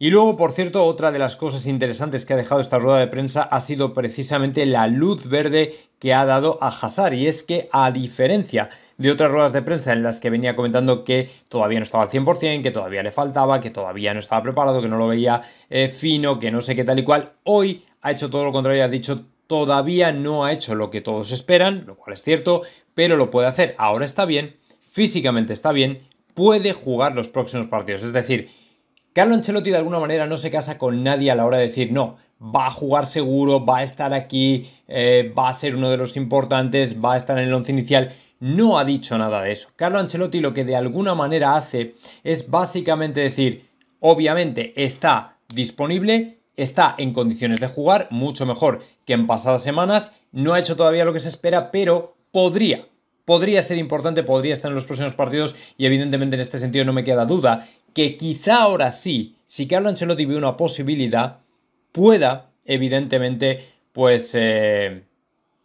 Y luego, por cierto, otra de las cosas interesantes que ha dejado esta rueda de prensa ha sido precisamente la luz verde que ha dado a Hazard. Y es que, a diferencia de otras ruedas de prensa en las que venía comentando que todavía no estaba al 100%, que todavía le faltaba, que todavía no estaba preparado, que no lo veía eh, fino, que no sé qué tal y cual, hoy ha hecho todo lo contrario, ha dicho todavía no ha hecho lo que todos esperan, lo cual es cierto, pero lo puede hacer. Ahora está bien, físicamente está bien, puede jugar los próximos partidos. Es decir, Carlo Ancelotti de alguna manera no se casa con nadie a la hora de decir, no, va a jugar seguro, va a estar aquí, eh, va a ser uno de los importantes, va a estar en el once inicial. No ha dicho nada de eso. Carlo Ancelotti lo que de alguna manera hace es básicamente decir, obviamente está disponible, está en condiciones de jugar, mucho mejor que en pasadas semanas, no ha hecho todavía lo que se espera, pero podría podría ser importante, podría estar en los próximos partidos y evidentemente en este sentido no me queda duda que quizá ahora sí, si Carlo Ancelotti ve una posibilidad, pueda evidentemente pues... Eh,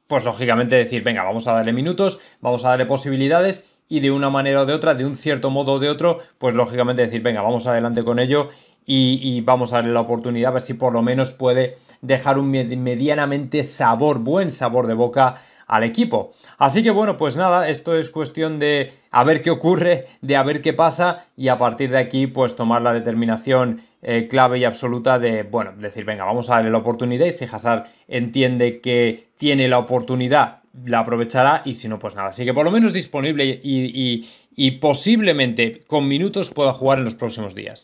pues lógicamente decir, venga, vamos a darle minutos, vamos a darle posibilidades y de una manera o de otra, de un cierto modo o de otro, pues lógicamente decir, venga, vamos adelante con ello y, y, vamos a darle la oportunidad a ver si por lo menos puede dejar un medianamente sabor, buen sabor de boca al equipo. Así que bueno, pues nada, esto es cuestión de a ver qué ocurre, de a ver qué pasa y a partir de aquí pues tomar la determinación eh, clave y absoluta de, bueno, decir, venga, vamos a darle la oportunidad y si Hazard entiende que tiene la oportunidad, la aprovechará y si no, pues nada. Así que por lo menos disponible y posiblemente con minutos pueda jugar en los próximos días.